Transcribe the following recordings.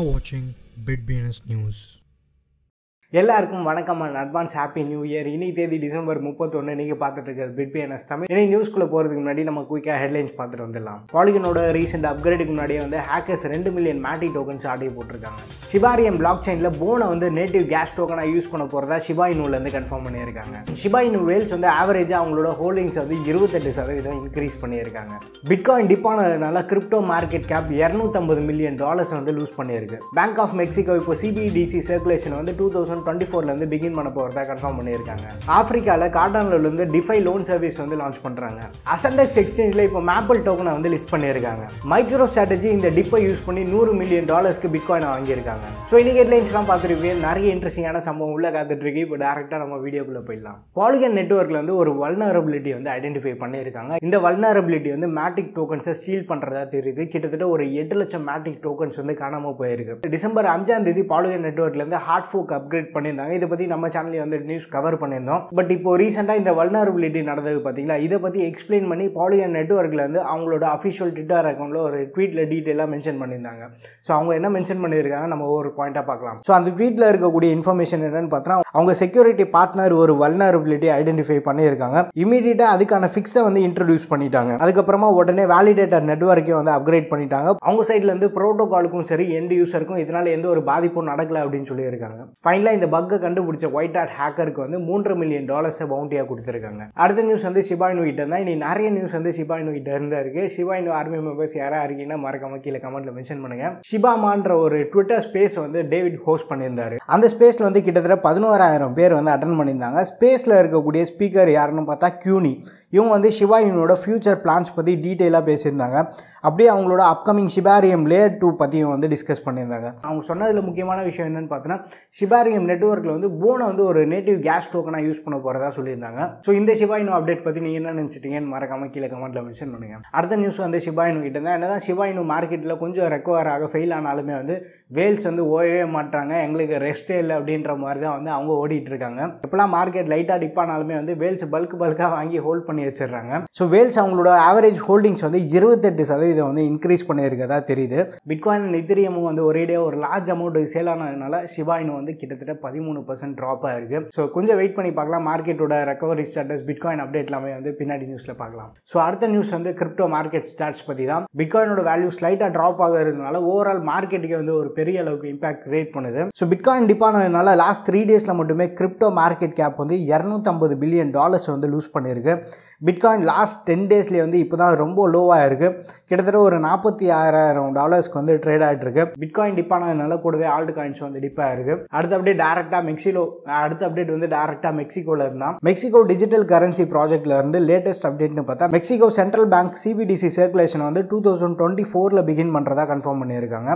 are watching BitBNS News. எல்லாருக்கும் வணக்கம் and advance happy new year இனி தேதி டிசம்பர் முப்பத்தொன்று நீங்கள் பார்த்துட்டு இருக்கிறது பிட்பிஎன்எஸ் தமிழ் இனி நியூஸ்க்குள்ளே போகிறதுக்கு முன்னாடி நம்ம குயிக்காக ஹெட்லைன்ஸ் பார்த்துட்டு வந்துடலாம் பாலிகனோட ரீசெண்ட் அப்கிரேடுக்கு முன்னாடியே வந்து ஹேக்கர்ஸ் ரெண்டு மில்லியன் மேட்டி டோக்கன்ஸ் ஆடியோ போட்டிருக்காங்க சிபாரியம் பிளாக் செயினில் போனை வந்து நேட்டிவ் கேஸ் டோக்கனாக யூஸ் பண்ண போகிறதா சிபாய் நூலேருந்து கன்ஃபார்ம் பண்ணியிருக்காங்க சிபாய் நூல் வேல்ஸ் வந்து ஆவரேஜாக அவங்களோட ஹோல்டிங்ஸ் வந்து இருபத்தெட்டு சதவீதம் இன்க்ரீஸ் பண்ணியிருக்காங்க பிட்காயின் டிப் ஆனதுனால கிரிப்டோ மார்க்கெட் கேப் இரநூத்தம்பது மில்லியன் டாலர்ஸ் வந்து லூஸ் பண்ணியிருக்கு பேங்க் ஆஃப் மெக்சிகோ இப்போ சிபிடிசி சர்க்குலேஷன் வந்து டூ தௌசண்ட் தௌசண்ட் டுவெண்ட்டி ஃபோர்லேருந்து பிகின் பண்ண போகிறதா கன்ஃபார்ம் பண்ணியிருக்காங்க ஆஃப்ரிக்காவில் காட்டான்லேருந்து டிஃபை லோன் சர்வீஸ் வந்து லான்ச் பண்ணுறாங்க அசன்டெக்ஸ் எக்ஸ்சேஞ்சில் இப்போ மேப்பிள் டோக்கனை வந்து லிஸ்ட் பண்ணியிருக்காங்க மைக்ரோ ஸ்ட்ராட்டஜி இந்த டிப்பை யூஸ் பண்ணி நூறு மில்லியன் டாலர்ஸ்க்கு பிட்காயினை வாங்கியிருக்காங்க ஸோ இன்றைக்கி ஹெட்லைன்ஸ்லாம் பார்த்துருப்பீங்க நிறைய இன்ட்ரெஸ்டிங்கான சம்பவம் உள்ளே காத்துட்ருக்கு இப்போ டேரெக்டாக நம்ம வீடியோக்குள்ளே போயிடலாம் பாலிகன் நெட்ஒர்க்கில் வந்து ஒரு வல்னரபிலிட்டி வந்து ஐடென்டிஃபை பண்ணியிருக்காங்க இந்த வல்னரபிலிட்டி வந்து மேட்ரிக் டோக்கன்ஸை ஸ்டீல் பண்ணுறதா தெரியுது கிட்டத்தட்ட ஒரு எட்டு லட்சம் மேட்ரிக் டோக்கன்ஸ் வந்து காணாமல் போயிருக்கு டிசம்பர் அஞ்சாம் தேதி பாலிகன் நெட்ஒர்க்லேருந்து ஹார்ட் ஃபோக் அப்கிரேட் ரிலேட் பண்ணியிருந்தாங்க இதை பற்றி நம்ம சேனல்லையும் வந்து நியூஸ் கவர் பண்ணியிருந்தோம் பட் இப்போ ரீசெண்டாக இந்த வல்னரபிலிட்டி நடந்தது பார்த்தீங்களா இதை பற்றி எக்ஸ்பிளைன் பண்ணி பாலியன் நெட்ஒர்க்கில் வந்து அவங்களோட அஃபிஷியல் ட்விட்டர் அக்கௌண்ட்டில் ஒரு ட்வீட்டில் டீட்டெயிலாக மென்ஷன் பண்ணியிருந்தாங்க ஸோ அவங்க என்ன மென்ஷன் பண்ணியிருக்காங்க நம்ம ஒரு பாயிண்ட்டாக பார்க்கலாம் ஸோ அந்த ட்வீட்டில் இருக்கக்கூடிய இன்ஃபர்மேஷன் என்னென்னு பார்த்தா அவங்க செக்யூரிட்டி பார்ட்னர் ஒரு வல்னரபிலிட்டி ஐடென்டிஃபை பண்ணியிருக்காங்க இமீடியட்டாக அதுக்கான ஃபிக்ஸை வந்து இன்ட்ரடியூஸ் பண்ணிட்டாங்க அதுக்கப்புறமா உடனே வேலிடேட்டர் நெட்ஒர்க்கையும் வந்து அப்கிரேட் பண்ணிட்டாங்க அவங்க சைட்லேருந்து ப்ரோட்டோகாலுக்கும் சரி எண்டு யூசருக்கும் இதனால் எந்த ஒரு பாதிப்பும் நடக்கலை அப்படின்னு சொல்லியிருக்காங்க ஃபைனலாக இந்த பக்கை கண்டுபிடிச்ச ஒயிட் ஹாட் ஹேக்கருக்கு வந்து மூன்று மில்லியன் டாலர்ஸை பவுண்டியாக கொடுத்துருக்காங்க அடுத்த நியூஸ் வந்து சிபாயினு கிட்ட இருந்தால் இனி நிறைய நியூஸ் வந்து சிபாயினு கிட்ட இருந்தா இருக்கு நோய் ஆர்மி மெம்பர்ஸ் யாராக இருக்கீங்கன்னா மறக்காம கீழே கமெண்ட்ல மென்ஷன் பண்ணுங்க சிபாமான்ற ஒரு ட்விட்டர் ஸ்பேஸ் வந்து டேவிட் ஹோஸ்ட் பண்ணியிருந்தாரு அந்த ஸ்பேஸில் வந்து கிட்டத்தட்ட பதினோராயிரம் பேர் வந்து அட்டன் பண்ணியிருந்தாங்க ஸ்பேஸில் இருக்கக்கூடிய ஸ்பீக்கர் யாருன்னு பார்த்தா கியூனி இவங்க வந்து சிவாயினோட ஃப்யூச்சர் பிளான்ஸ் பற்றி டீட்டெயிலாக பேசியிருந்தாங்க அப்படியே அவங்களோட அப்கமிங் சிபாரியம் லேயர் டூ பற்றியும் வந்து டிஸ்கஸ் பண்ணியிருந்தாங்க அவங்க சொன்னதில் முக்கியமான விஷயம் என்னென்னு பார்த்தோன்னா சிபாரியம் நெட்ஒர்க்கில் வந்து போனை வந்து ஒரு நேட்டிவ் கேஸ் டோக்கனாக யூஸ் பண்ண போகிறதா சொல்லியிருந்தாங்க ஸோ இந்த சிவாயினோ அப்டேட் பற்றி நீங்கள் என்ன நினச்சிட்டீங்கன்னு மறக்காமல் கீழே கமெண்ட்டில் மென்ஷன் பண்ணுங்கள் அடுத்த நியூஸ் வந்து சிவாயினு கிட்ட தான் என்ன தான் சிவாயினு மார்க்கெட்டில் கொஞ்சம் ரெக்கவர் ஆக ஃபெயில் ஆனாலுமே வந்து வேல்ஸ் வந்து ஓயவே மாட்டாங்க எங்களுக்கு ரெஸ்ட்டே இல்லை அப்படின்ற மாதிரி தான் வந்து அவங்க ஓடிட்டு இருக்காங்க இப்போலாம் மார்க்கெட் லைட்டாக டிப்பானாலுமே வந்து வேல்ஸ் பல்க் பல்காக வாங்கி ஹோல்ட் பண்ணி வச்சிடுறாங்க ஸோ வேல்ஸ் அவங்களோட ஆவரேஜ் ஹோல்டிங்ஸ் வந்து இருபத்தெட்டு சதவீதம் வந்து இன்க்ரீஸ் பண்ணியிருக்கதா தெரியுது பிட்காயின் நித்திரியமும் வந்து ஒரேடியாக ஒரு லார்ஜ் அமௌண்ட் சேல் ஆனதுனால சிவாயினு வந்து கிட்டத்தட்ட பதிமூணு பர்சன்ட் ட்ராப் ஆயிருக்கு ஸோ கொஞ்சம் வெயிட் பண்ணி பார்க்கலாம் மார்க்கெட்டோட ரெக்கவரி ஸ்டேட்டஸ் பிட்காயின் அப்டேட் எல்லாமே வந்து பின்னாடி நியூஸில் பார்க்கலாம் ஸோ அடுத்த நியூஸ் வந்து கிரிப்டோ மார்க்கெட் ஸ்டாட்ஸ் பற்றி தான் பிட்காயினோட வேல்யூ ஸ்லைட்டாக ட்ராப் ஆகிறதுனால ஓவரால் மார்க்கெட்டுக்கு வந்து ஒரு பெரிய அளவுக்கு இம்பாக்ட் கிரியேட் பண்ணுது ஸோ பிட்காயின் டிப் ஆனதுனால லாஸ்ட் த்ரீ டேஸில் மட்டுமே கிரிப்டோ மார்க்கெட் கேப் வந்து இரநூத்தம்பது பில்லியன் டாலர்ஸ் வந்து லூஸ் பண்ணியிருக்கு பிட்காயின் லாஸ்ட் டென் டேஸ்லேயே வந்து இப்போ தான் ரொம்ப லோவாக இருக்குது கிட்டத்தட்ட ஒரு நாற்பத்தி ஆறாயிரம் டாலர்ஸ்க்கு வந்து ட்ரேட் ஆகிட்டு பிட்காயின் டிப்பானதுனால கூடவே ஆல்டு காயின்ஸ் வந்து டிப்பாக இருக்குது அடுத்த அப்டேட் டேரெக்டாக மெக்சிகோ அடுத்த அப்டேட் வந்து டேரெக்டாக மெக்சிகோவில் இருந்தால் மெக்சிகோ டிஜிட்டல் கரன்சி ப்ராஜெக்டில் இருந்து லேட்டஸ்ட் அப்டேட்னு பார்த்தா Mexico central bank CBDC circulation வந்து டூ தௌசண்ட் டுவெண்ட்டி ஃபோரில் பிகின் பண்ணுறதா கன்ஃபார்ம் பண்ணியிருக்காங்க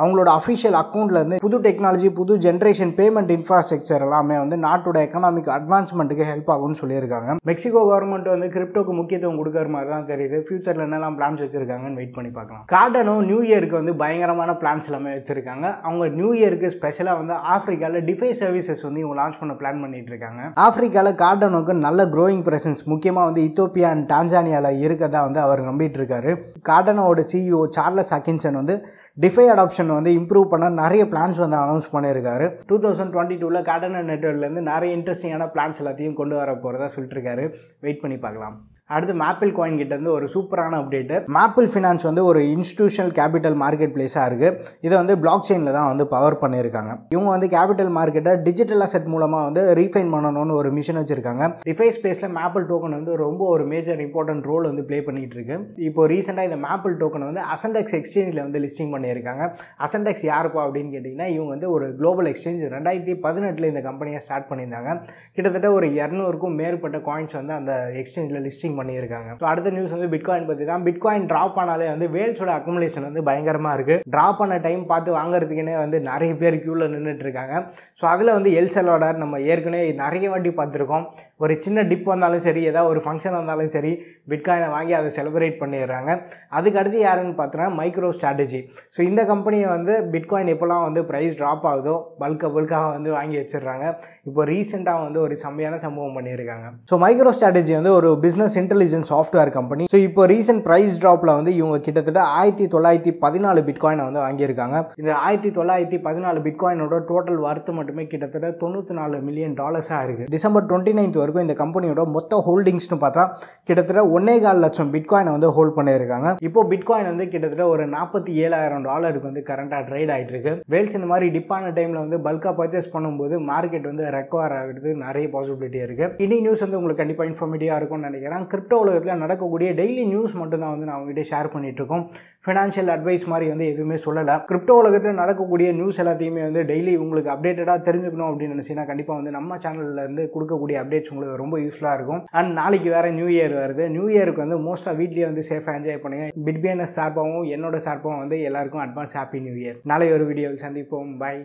அவங்களோட அஃபிஷியல் அக்கௌண்ட்லேருந்து புது டெக்னாலஜி புது ஜென்ரேஷன் பேமெண்ட் இன்ஃப்ராஸ்ட்ரக்சர் எல்லாமே வந்து நாட்டோட எக்கனாமிக் அட்வான்ஸ்மெண்ட்டுக்கு ஹெல்ப் ஆகும்னு சொல்லியிருக்காங்க மெக்சிகோ கவர்மெண்ட் வந்து வந்து கிரிப்டோக்கு முக்கியத்துவம் கொடுக்குற மாதிரி தான் தெரியுது ஃபியூச்சரில் என்னெல்லாம் பிளான்ஸ் வச்சுருக்காங்கன்னு வெயிட் பண்ணி பார்க்கலாம் கார்டனும் நியூ இயருக்கு வந்து பயங்கரமான பிளான்ஸ் எல்லாமே வச்சுருக்காங்க அவங்க நியூ இயருக்கு ஸ்பெஷலாக வந்து ஆஃப்ரிக்காவில் டிஃபை சர்வீசஸ் வந்து இவங்க லான்ச் பண்ண பிளான் பண்ணிட்டு இருக்காங்க ஆஃப்ரிக்காவில் கார்டனுக்கு நல்ல க்ரோயிங் ப்ரெசன்ஸ் முக்கியமாக வந்து இத்தோப்பியா அண்ட் டான்சானியாவில் இருக்கதான் வந்து அவர் நம்பிட்டு இருக்காரு கார்டனோட சிஇஓ சார்லஸ் அக்கின்சன் வந்து டிஃபை அடாப்ஷன் வந்து இம்ப்ரூவ் பண்ண நிறைய பிளான்ஸ் வந்து அனௌன்ஸ் பண்ணியிருக்காரு டூ தௌசண்ட் டுவெண்ட்டி டூவில் அண்ட் நெட்ஒர்க்லேருந்து நிறைய இன்ட்ரெஸ்டிங்கான பிளான்ஸ் எல்லாத்தையும் கொண்டு வர போகிறதா சொல்லிட்டுருக்காரு வெயிட் பண்ணி பார்க்கலாம் அடுத்து மேப்பிள் காயின் கிட்டேருந்து ஒரு சூப்பரான அப்டேட்டு மேப்பிள் ஃபினான்ஸ் வந்து ஒரு இன்ஸ்டியூஷனல் கேபிட்டல் மார்க்கெட் பிளேஸாக இருக்குது இதை வந்து பிளாக் செயினில் தான் வந்து பவர் பண்ணியிருக்காங்க இவங்க வந்து கேபிட்டல் மார்க்கெட்டை டிஜிட்டல் அசெட் மூலமாக வந்து ரீஃபைன் பண்ணணும்னு ஒரு மிஷன் வச்சுருக்காங்க ரிஃபை ஸ்பேஸில் மேப்பிள் டோக்கன் வந்து ரொம்ப ஒரு மேஜர் இம்பார்ட்டன்ட் ரோல் வந்து ப்ளே பண்ணிகிட்டு இருக்கு இப்போ ரீசெண்டாக இந்த மேப்பிள் டோக்கன் வந்து அசன்டெக்ஸ் எக்ஸ்சேஞ்சில் வந்து லிஸ்டிங் பண்ணியிருக்காங்க அசன்டெக்ஸ் யாருப்பா அப்படின்னு கேட்டிங்கன்னா இவங்க வந்து ஒரு குளோபல் எக்ஸ்சேஞ்ச் ரெண்டாயிரத்தி பதினெட்டில் இந்த கம்பெனியை ஸ்டார்ட் பண்ணியிருந்தாங்க கிட்டத்தட்ட ஒரு இரநூறுக்கும் மேற்பட்ட காயின்ஸ் வந்து அந்த எக்ஸ்சேஞ்சில் லிஸ்டிங் பண்ணியிருக்காங்க ஸோ அடுத்த நியூஸ் வந்து பிட்காயின் பற்றி தான் பிட்காயின் ட்ராப் ஆனாலே வந்து வேல்ஸோட அக்குமுலேஷன் வந்து பயங்கரமாக இருக்குது ட்ராப் பண்ண டைம் பார்த்து வாங்குறதுக்குனே வந்து நிறைய பேர் க்யூவில் நின்றுட்டு இருக்காங்க ஸோ அதில் வந்து எல்சலோடர் நம்ம ஏற்கனவே நிறைய வாட்டி பார்த்துருக்கோம் ஒரு சின்ன டிப் வந்தாலும் சரி ஏதாவது ஒரு ஃபங்க்ஷன் வந்தாலும் சரி பிட்காயினை வாங்கி அதை செலிப்ரேட் பண்ணிடுறாங்க அதுக்கடுத்து யாருன்னு பார்த்தோன்னா மைக்ரோ ஸ்ட்ராட்டஜி ஸோ இந்த கம்பெனியை வந்து பிட்காயின் எப்போல்லாம் வந்து ப்ரைஸ் ட்ராப் ஆகுதோ பல்காக பல்காக வந்து வாங்கி வச்சிடுறாங்க இப்போ ரீசெண்டாக வந்து ஒரு செம்மையான சம்பவம் பண்ணியிருக்காங்க ஸோ மைக்ரோ ஸ்ட்ராட்டஜி வந்து ஒரு business intelligence software company so இப்போ ரீசென்ட் ப்ரைஸ் ட்ராப்பில் வந்து இவங்க கிட்டத்தட்ட ஆயிரத்தி தொள்ளாயிரத்தி பதினாலு பிட்காயினை வந்து வாங்கியிருக்காங்க இந்த ஆயிரத்தி தொள்ளாயிரத்தி பதினாலு பிட்காயினோட டோட்டல் வர்த்து மட்டுமே கிட்டத்தட்ட தொண்ணூற்றி நாலு மில்லியன் டாலர்ஸாக இருக்குது டிசம்பர் டுவெண்ட்டி நைன்த் வரைக்கும் இந்த கம்பெனியோட மொத்த ஹோல்டிங்ஸ்னு பார்த்தா கிட்டத்தட்ட ஒன்னே கால் லட்சம் பிட்காயினை வந்து ஹோல்ட் பண்ணியிருக்காங்க இப்போ பிட்காயின் வந்து கிட்டத்தட்ட ஒரு நாற்பத்தி ஏழாயிரம் டாலருக்கு வந்து கரண்ட்டாக ட்ரேட் ஆகிட்டு இருக்கு வேல்ஸ் இந்த மாதிரி டிப்பான டைமில் வந்து பல்காக பர்ச்சேஸ் பண்ணும்போது மார்க்கெட் வந்து ரெக்வயர் ஆகிறது நிறைய பாசிபிலிட்டி இருக்குது இனி நியூஸ் வந்து உங்களுக்கு கண்டிப்பாக இன்ஃபார்மேட்டிவாக இருக்கும்னு நினைக்கிறேன் கிரிப்டோ உலகத்தில் நடக்கக்கூடிய டெய்லி நியூஸ் மட்டும்தான் வந்து நான் உங்ககிட்ட ஷேர் பண்ணிகிட்ருக்கோம் ஃபினான்ஷியல் அட்வைஸ் மாதிரி வந்து எதுவுமே சொல்லலை கிரிப்டோ உலகத்தில் நடக்கக்கூடிய நியூஸ் எல்லாத்தையுமே வந்து டெய்லி உங்களுக்கு அப்டேட்டடாக தெரிஞ்சுக்கணும் அப்படின்னு நினச்சிங்கன்னா கண்டிப்பாக வந்து நம்ம சேனல்லேருந்து கொடுக்கக்கூடிய அப்டேட்ஸ் உங்களுக்கு ரொம்ப யூஸ்ஃபுல்லாக இருக்கும் அண்ட் நாளைக்கு வேறு நியூ இயர் வருது நியூ இயருக்கு வந்து மோஸ்ட்டாக வீட்லேயே வந்து சேஃபாக என்ஜாய் பண்ணுங்கள் பிட்பிஎன்எஸ் சார்பாகவும் என்னோட சார்பாகவும் வந்து எல்லாருக்கும் அட்வான்ஸ் ஹாப்பி நியூ இயர் நாளை ஒரு வீடியோவில் சந்திப்போம் பாய்